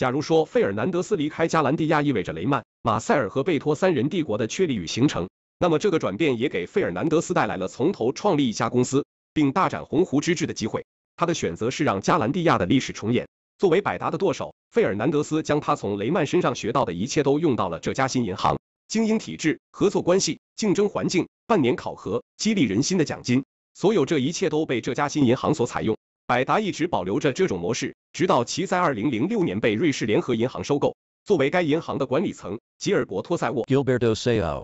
假如说费尔南德斯离开加兰蒂亚意味着雷曼、马塞尔和贝托三人帝国的确立与形成，那么这个转变也给费尔南德斯带来了从头创立一家公司并大展鸿鹄之志的机会。他的选择是让加兰蒂亚的历史重演。作为百达的舵手，费尔南德斯将他从雷曼身上学到的一切都用到了这家新银行：精英体制、合作关系、竞争环境、半年考核、激励人心的奖金，所有这一切都被这家新银行所采用。百达一直保留着这种模式，直到其在二零零六年被瑞士联合银行收购。作为该银行的管理层，吉尔伯托塞沃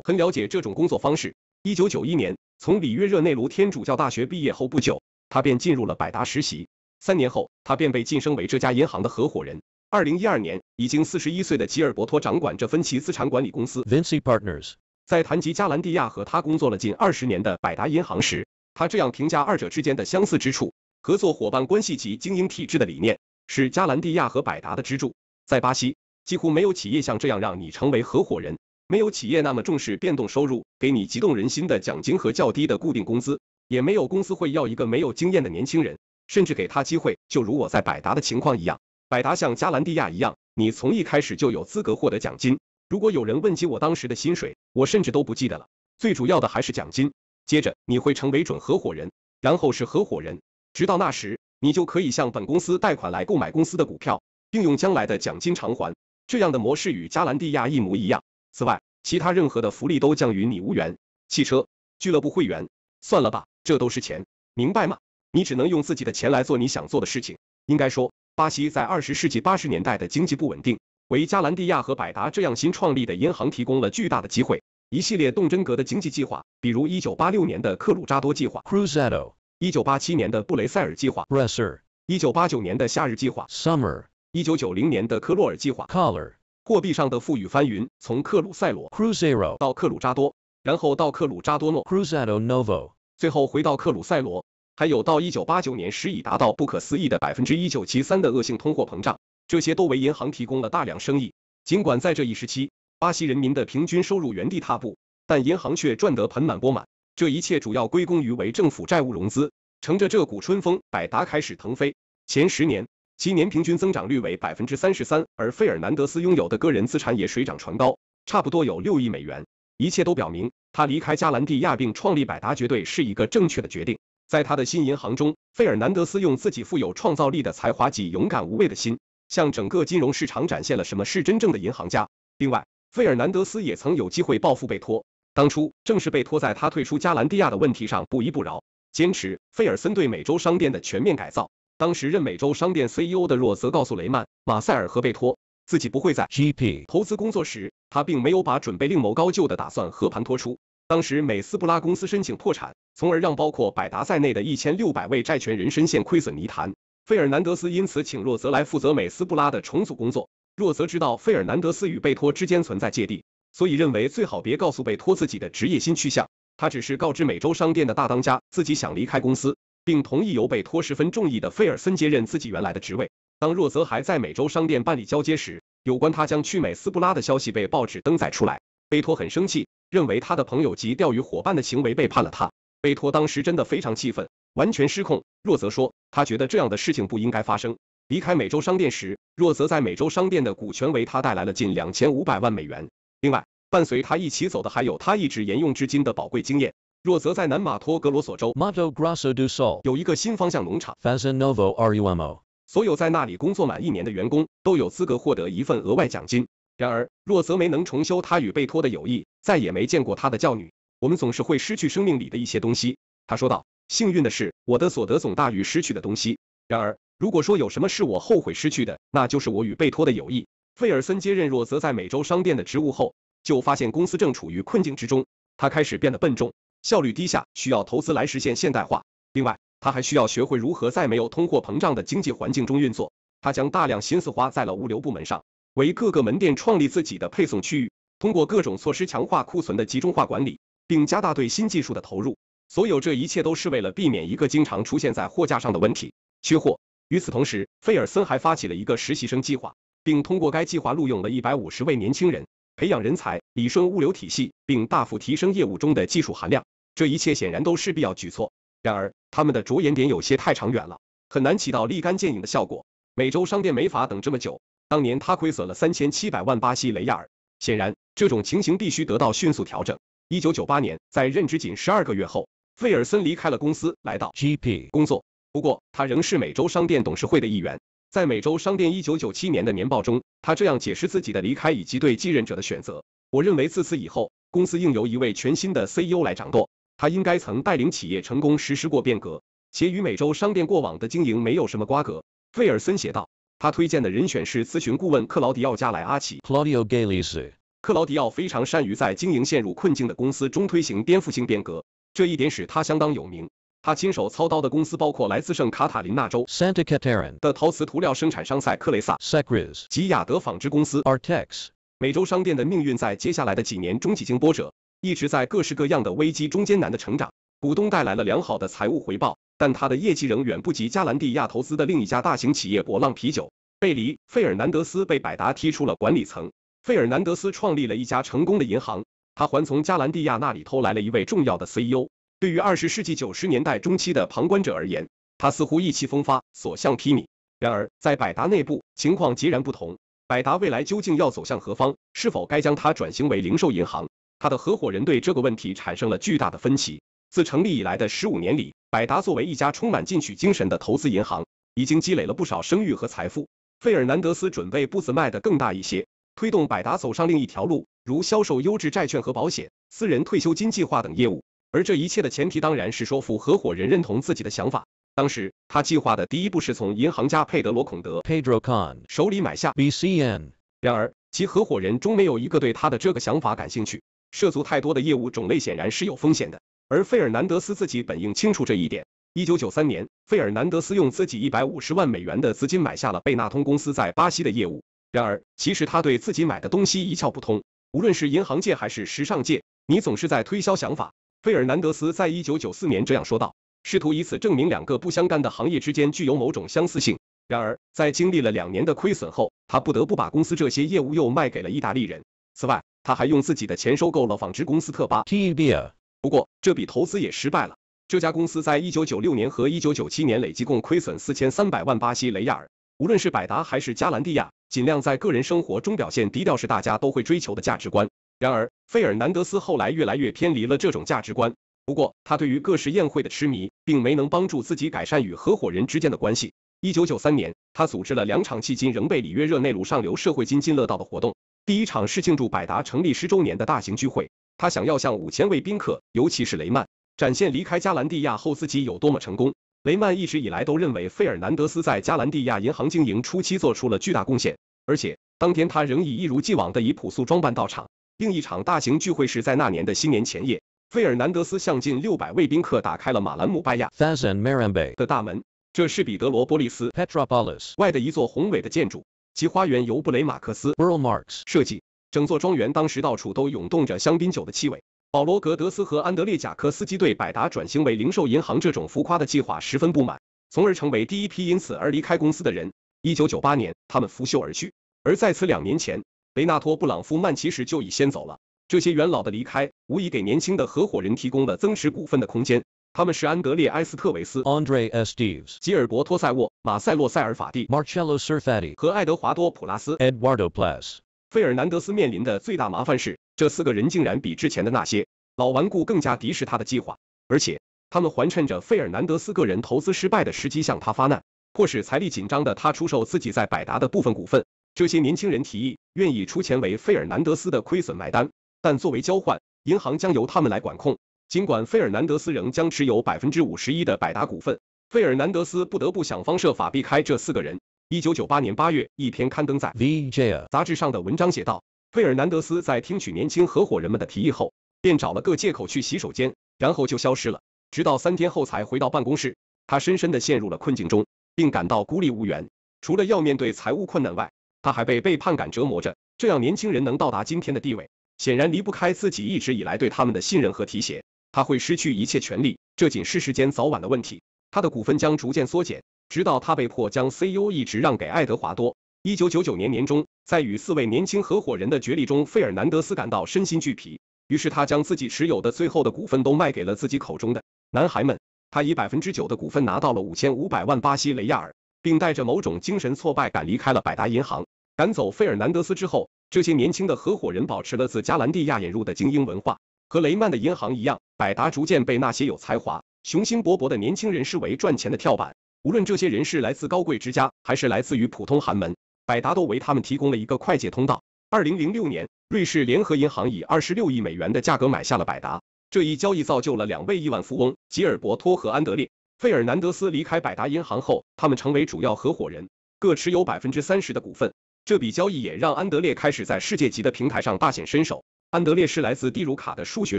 很了解这种工作方式。一九九一年，从里约热内卢天主教大学毕业后不久，他便进入了百达实习。三年后，他便被晋升为这家银行的合伙人。二零一二年，已经四十一岁的吉尔伯托掌管着芬奇资产管理公司。v i n Partners） c。在谈及加兰蒂亚和他工作了近二十年的百达银行时，他这样评价二者之间的相似之处。合作伙伴关系及精英体制的理念是加兰蒂亚和百达的支柱。在巴西，几乎没有企业像这样让你成为合伙人，没有企业那么重视变动收入，给你激动人心的奖金和较低的固定工资，也没有公司会要一个没有经验的年轻人，甚至给他机会。就如我在百达的情况一样，百达像加兰蒂亚一样，你从一开始就有资格获得奖金。如果有人问起我当时的薪水，我甚至都不记得了。最主要的还是奖金。接着你会成为准合伙人，然后是合伙人。直到那时，你就可以向本公司贷款来购买公司的股票，并用将来的奖金偿还。这样的模式与加兰蒂亚一模一样。此外，其他任何的福利都将与你无缘。汽车俱乐部会员，算了吧，这都是钱，明白吗？你只能用自己的钱来做你想做的事情。应该说，巴西在二十世纪八十年代的经济不稳定，为加兰蒂亚和百达这样新创立的银行提供了巨大的机会。一系列动真格的经济计划，比如一九八六年的克鲁扎多计划 （Cruzado）。一九八七年的布雷塞尔计划 （Breuer），一九八九年的夏日计划 （Summer），一九九零年的科洛尔计划 （Color）。货币上的富裕翻云，从克鲁塞罗 （Cruzeiro） 到克鲁扎多然后到克鲁扎多诺 （Cruzado Novo），最后回到克鲁塞罗。还有到一九八九年时已达到不可思议的百分之一九七三的恶性通货膨胀，这些都为银行提供了大量生意。尽管在这一时期，巴西人民的平均收入原地踏步，但银行却赚得盆满钵满。这一切主要归功于为政府债务融资。乘着这股春风，百达开始腾飞。前十年，其年平均增长率为百分之三十三，而费尔南德斯拥有的个人资产也水涨船高，差不多有六亿美元。一切都表明，他离开加兰蒂亚并创立百达绝对是一个正确的决定。在他的新银行中，费尔南德斯用自己富有创造力的才华及勇敢无畏的心，向整个金融市场展现了什么是真正的银行家。另外，费尔南德斯也曾有机会暴富被拖。当初正是贝托在他退出加兰蒂亚的问题上不依不饶，坚持费尔森对美洲商店的全面改造。当时任美洲商店 CEO 的若泽告诉雷曼马塞尔和贝托，自己不会在 GP 投资工作时，他并没有把准备另谋高就的打算和盘托出。当时美斯布拉公司申请破产，从而让包括百达在内的一千六百位债权人深陷亏损泥潭。费尔南德斯因此请若泽来负责美斯布拉的重组工作。若泽知道费尔南德斯与贝托之间存在芥蒂。所以认为最好别告诉贝托自己的职业新去向。他只是告知美洲商店的大当家自己想离开公司，并同意由贝托十分中意的费尔森接任自己原来的职位。当若泽还在美洲商店办理交接时，有关他将去美斯布拉的消息被报纸登载出来。贝托很生气，认为他的朋友及钓鱼伙伴的行为背叛了他。贝托当时真的非常气愤，完全失控。若泽说，他觉得这样的事情不应该发生。离开美洲商店时，若泽在美洲商店的股权为他带来了近两千五百万美元。另外，伴随他一起走的还有他一直沿用至今的宝贵经验。若泽在南马托格罗索州 （Mato Grosso do s o l 有一个新方向农场 f a z e n Novo Rumo），所有在那里工作满一年的员工都有资格获得一份额外奖金。然而，若泽没能重修他与贝托的友谊，再也没见过他的教女。我们总是会失去生命里的一些东西，他说道。幸运的是，我的所得总大于失去的东西。然而，如果说有什么是我后悔失去的，那就是我与贝托的友谊。费尔森接任若泽在美洲商店的职务后，就发现公司正处于困境之中。他开始变得笨重，效率低下，需要投资来实现现代化。另外，他还需要学会如何在没有通货膨胀的经济环境中运作。他将大量心思花在了物流部门上，为各个门店创立自己的配送区域，通过各种措施强化库存的集中化管理，并加大对新技术的投入。所有这一切都是为了避免一个经常出现在货架上的问题——缺货。与此同时，费尔森还发起了一个实习生计划。并通过该计划录用了一百五十位年轻人，培养人才，理顺物流体系，并大幅提升业务中的技术含量。这一切显然都是必要举措。然而，他们的着眼点有些太长远了，很难起到立竿见影的效果。美洲商店没法等这么久，当年他亏损了三千七百万巴西雷亚尔。显然，这种情形必须得到迅速调整。一九九八年，在任职仅十二个月后，费尔森离开了公司，来到 GP 工作。不过，他仍是美洲商店董事会的一员。在美洲商店1997年的年报中，他这样解释自己的离开以及对继任者的选择。我认为自此以后，公司应由一位全新的 CEO 来掌舵。他应该曾带领企业成功实施过变革，且与美洲商店过往的经营没有什么瓜葛。费尔森写道，他推荐的人选是咨询顾问克劳迪奥·加莱阿奇 （Claudio g a i l i y 克劳迪奥非常善于在经营陷入困境的公司中推行颠覆性变革，这一点使他相当有名。他亲手操刀的公司包括来自圣卡塔琳娜州 Santa Catarina 的陶瓷涂料生产商塞克雷萨 s a c r e s 及雅德纺织公司 （Artex）。美洲商店的命运在接下来的几年中几经波折，一直在各式各样的危机中艰难的成长。股东带来了良好的财务回报，但他的业绩仍远不及加兰蒂亚投资的另一家大型企业波浪啤酒。贝里费尔南德斯被百达踢出了管理层。费尔南德斯创立了一家成功的银行，他还从加兰蒂亚那里偷来了一位重要的 CEO。对于二十世纪九十年代中期的旁观者而言，他似乎意气风发，所向披靡。然而，在百达内部，情况截然不同。百达未来究竟要走向何方？是否该将它转型为零售银行？他的合伙人对这个问题产生了巨大的分歧。自成立以来的十五年里，百达作为一家充满进取精神的投资银行，已经积累了不少声誉和财富。费尔南德斯准备步子迈得更大一些，推动百达走上另一条路，如销售优质债券和保险、私人退休金计划等业务。而这一切的前提当然是说服合伙人认同自己的想法。当时，他计划的第一步是从银行家佩德罗孔德 （Pedro Con） 手里买下 BCM。然而，其合伙人中没有一个对他的这个想法感兴趣。涉足太多的业务种类显然是有风险的，而费尔南德斯自己本应清楚这一点。一九九三年，费尔南德斯用自己一百五十万美元的资金买下了贝纳通公司在巴西的业务。然而，其实他对自己买的东西一窍不通，无论是银行界还是时尚界，你总是在推销想法。费尔南德斯在1994年这样说道，试图以此证明两个不相干的行业之间具有某种相似性。然而，在经历了两年的亏损后，他不得不把公司这些业务又卖给了意大利人。此外，他还用自己的钱收购了纺织公司特巴 t b i 不过这笔投资也失败了。这家公司在1996年和1997年累计共亏损4300万巴西雷亚尔。无论是百达还是加兰蒂亚，尽量在个人生活中表现低调是大家都会追求的价值观。然而，费尔南德斯后来越来越偏离了这种价值观。不过，他对于各式宴会的痴迷，并没能帮助自己改善与合伙人之间的关系。一九九三年，他组织了两场迄今仍被里约热内卢上流社会津津乐道的活动。第一场是庆祝百达成立十周年的大型聚会，他想要向五千位宾客，尤其是雷曼，展现离开加兰蒂亚后自己有多么成功。雷曼一直以来都认为费尔南德斯在加兰蒂亚银行经营初期做出了巨大贡献，而且当天他仍以一如既往的以朴素装扮到场。另一场大型聚会是在那年的新年前夜，费尔南德斯向近六百位宾客打开了马兰姆拜亚 （Thas a n m a r a n b 的大门，这是彼得罗波利斯 （Petra Ballis） 外的一座宏伟的建筑，其花园由布雷马克思 （Burl Marx） 设计。整座庄园当时到处都涌动着香槟酒的气味。保罗·格德斯和安德烈·贾科斯基对百达转型为零售银行这种浮夸的计划十分不满，从而成为第一批因此而离开公司的人。一九九八年，他们拂袖而去。而在此两年前，雷纳托·布朗夫曼其实就已先走了。这些元老的离开，无疑给年轻的合伙人提供了增持股份的空间。他们是安德烈·埃斯特维斯 a n d r e Esteves）、吉尔伯托·塞沃马塞洛·塞尔法蒂 （Marcello Cerfatti） 和爱德华多·普拉斯 （Eduardo Plas）。费尔南德斯面临的最大麻烦是，这四个人竟然比之前的那些老顽固更加敌视他的计划，而且他们还趁着费尔南德斯个人投资失败的时机向他发难，迫使财力紧张的他出售自己在百达的部分股份。这些年轻人提议愿意出钱为费尔南德斯的亏损买单，但作为交换，银行将由他们来管控。尽管费尔南德斯仍将持有百分之五十一的百达股份，费尔南德斯不得不想方设法避开这四个人。一九九八年八月，一篇刊登在《VJ》杂志上的文章写道，费尔南德斯在听取年轻合伙人们的提议后，便找了个借口去洗手间，然后就消失了。直到三天后才回到办公室，他深深地陷入了困境中，并感到孤立无援。除了要面对财务困难外，他还被背叛感折磨着，这样年轻人能到达今天的地位，显然离不开自己一直以来对他们的信任和提携。他会失去一切权利，这仅是时间早晚的问题。他的股份将逐渐缩减，直到他被迫将 CEO 一职让给爱德华多。一九九九年年中，在与四位年轻合伙人的角力中，费尔南德斯感到身心俱疲，于是他将自己持有的最后的股份都卖给了自己口中的男孩们。他以百分之九的股份拿到了五千五百万巴西雷亚尔，并带着某种精神挫败感离开了百达银行。赶走费尔南德斯之后，这些年轻的合伙人保持了自加兰蒂亚引入的精英文化。和雷曼的银行一样，百达逐渐被那些有才华、雄心勃勃的年轻人视为赚钱的跳板。无论这些人是来自高贵之家，还是来自于普通寒门，百达都为他们提供了一个快捷通道。二零零六年，瑞士联合银行以二十六亿美元的价格买下了百达，这一交易造就了两位亿万富翁吉尔伯托和安德烈。费尔南德斯离开百达银行后，他们成为主要合伙人，各持有百分之三十的股份。这笔交易也让安德烈开始在世界级的平台上大显身手。安德烈是来自蒂茹卡的数学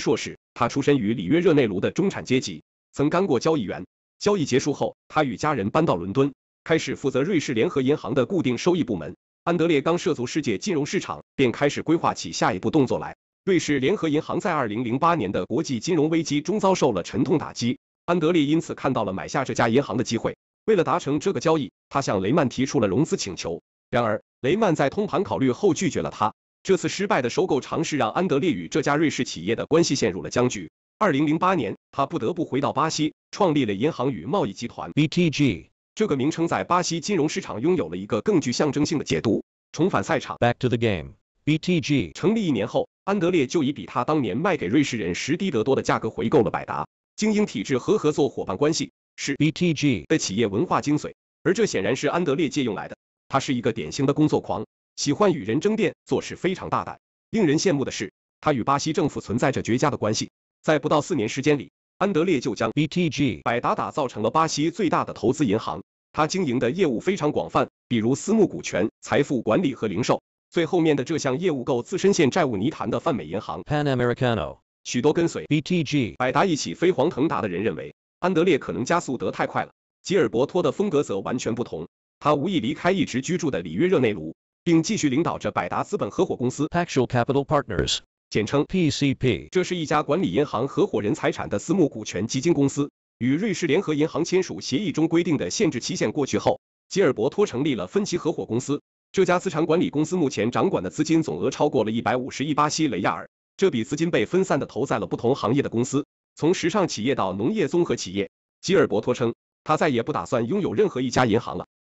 硕士，他出身于里约热内卢的中产阶级，曾干过交易员。交易结束后，他与家人搬到伦敦，开始负责瑞士联合银行的固定收益部门。安德烈刚涉足世界金融市场，便开始规划起下一步动作来。瑞士联合银行在二零零八年的国际金融危机中遭受了沉痛打击，安德烈因此看到了买下这家银行的机会。为了达成这个交易，他向雷曼提出了融资请求。然而，雷曼在通盘考虑后拒绝了他。这次失败的收购尝试让安德烈与这家瑞士企业的关系陷入了僵局。二零零八年，他不得不回到巴西，创立了银行与贸易集团 BTG。这个名称在巴西金融市场拥有了一个更具象征性的解读：重返赛场。Back to the game。BTG 成立一年后，安德烈就以比他当年卖给瑞士人时低得多的价格回购了百达。精英体制和合作伙伴关系是 BTG 的企业文化精髓，而这显然是安德烈借用来的。他是一个典型的工作狂，喜欢与人争辩，做事非常大胆。令人羡慕的是，他与巴西政府存在着绝佳的关系。在不到四年时间里，安德烈就将 BTG 百达打造成了巴西最大的投资银行。他经营的业务非常广泛，比如私募股权、财富管理和零售。最后面的这项业务，够自身陷债务泥潭的泛美银行 Pan Americano。许多跟随 BTG 百达一起飞黄腾达的人认为，安德烈可能加速得太快了。吉尔伯托的风格则完全不同。他无意离开一直居住的里约热内卢，并继续领导着百达资本合伙公司 （Actual p Capital Partners，简称 p c p 这是一家管理银行合伙人财产的私募股权基金公司。与瑞士联合银行签署协议中规定的限制期限过去后，吉尔伯托成立了分期合伙公司。这家资产管理公司目前掌管的资金总额超过了一百五十亿巴西雷亚尔。这笔资金被分散的投在了不同行业的公司，从时尚企业到农业综合企业。吉尔伯托称，他再也不打算拥有任何一家银行了。